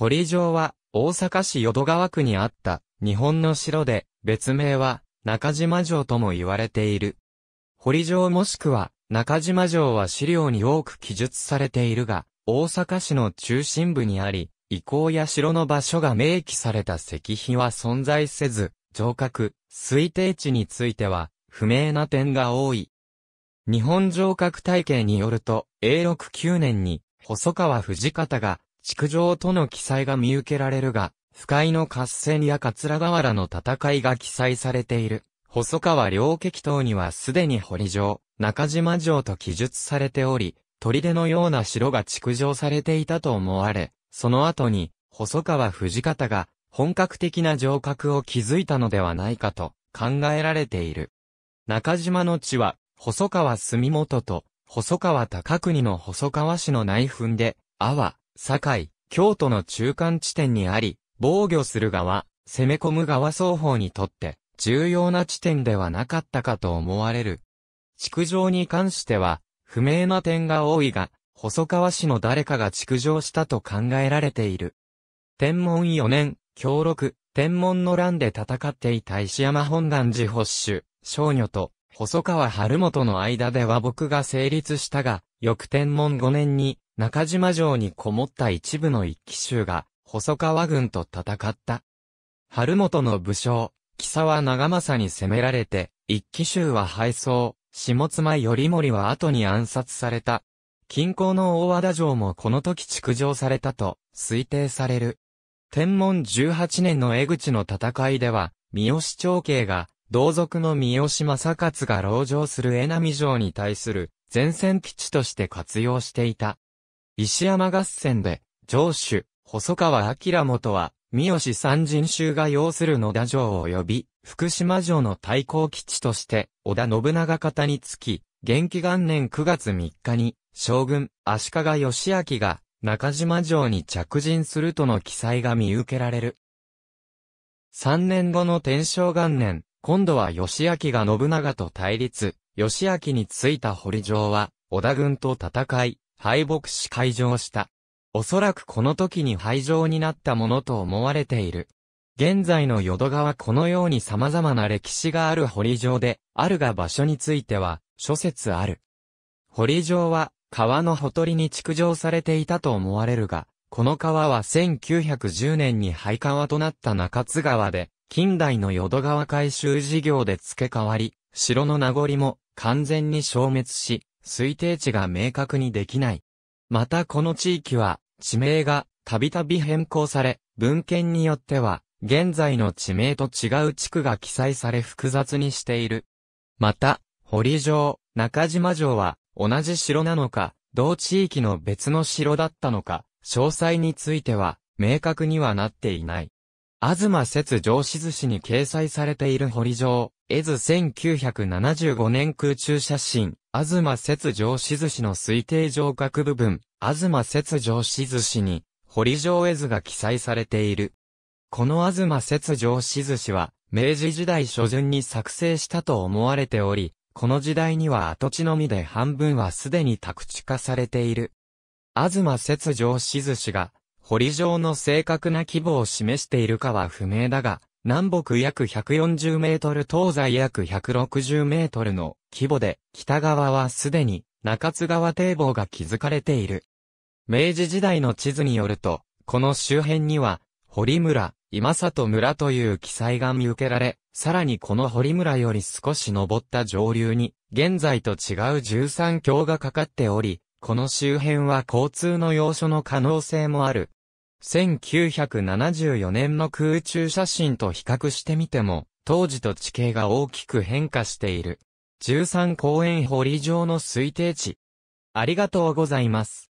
堀城は、大阪市淀川区にあった、日本の城で、別名は、中島城とも言われている。堀城もしくは、中島城は資料に多く記述されているが、大阪市の中心部にあり、遺構や城の場所が明記された石碑は存在せず、城郭、推定地については、不明な点が多い。日本城郭体系によると、永禄9年に、細川藤方が、築城との記載が見受けられるが、不快の合戦や桂川原の戦いが記載されている。細川両激闘にはすでに堀城、中島城と記述されており、砦のような城が築城されていたと思われ、その後に、細川藤方が本格的な城郭を築いたのではないかと考えられている。中島の地は、細川住元と細川高国の細川氏の内紛で、阿波、堺、京都の中間地点にあり、防御する側、攻め込む側双方にとって、重要な地点ではなかったかと思われる。築城に関しては、不明な点が多いが、細川氏の誰かが築城したと考えられている。天文4年、京六、天文の乱で戦っていた石山本願寺保守、少女と、細川春元の間で和睦が成立したが、翌天文5年に、中島城にこもった一部の一騎衆が、細川軍と戦った。春元の武将、木沢長政に攻められて、一騎衆は敗走、下妻頼盛は後に暗殺された。近郊の大和田城もこの時築城されたと推定される。天文18年の江口の戦いでは、三好長慶が、同族の三好正勝が牢城する江波城に対する前線基地として活用していた。石山合戦で、城主、細川明元は、三好三人衆が要する野田城及び、福島城の対抗基地として、織田信長方につき、元気元年9月3日に、将軍、足利義明が、中島城に着陣するとの記載が見受けられる。三年後の天正元年、今度は義明が信長と対立、義明についた堀城は、織田軍と戦い、敗北し開場した。おそらくこの時に廃城になったものと思われている。現在の淀川このように様々な歴史がある堀城で、あるが場所については、諸説ある。堀城は、川のほとりに築城されていたと思われるが、この川は1910年に廃川となった中津川で、近代の淀川改修事業で付け替わり、城の名残も完全に消滅し、推定値が明確にできない。またこの地域は、地名がたびたび変更され、文献によっては、現在の地名と違う地区が記載され複雑にしている。また、堀城、中島城は、同じ城なのか、同地域の別の城だったのか、詳細については、明確にはなっていない。東節城志図司に掲載されている堀城、絵図1975年空中写真、東雪上しずしの推定上角部分、東雪上しずしに、堀上絵図が記載されている。この東雪上しずしは、明治時代初旬に作成したと思われており、この時代には跡地のみで半分はすでに宅地化されている。東雪上しずしが、堀上の正確な規模を示しているかは不明だが、南北約140メートル東西約160メートルの規模で、北側はすでに中津川堤防が築かれている。明治時代の地図によると、この周辺には、堀村、今里村という記載が見受けられ、さらにこの堀村より少し登った上流に、現在と違う13橋がかかっており、この周辺は交通の要所の可能性もある。1974年の空中写真と比較してみても、当時と地形が大きく変化している。13公園堀上の推定値。ありがとうございます。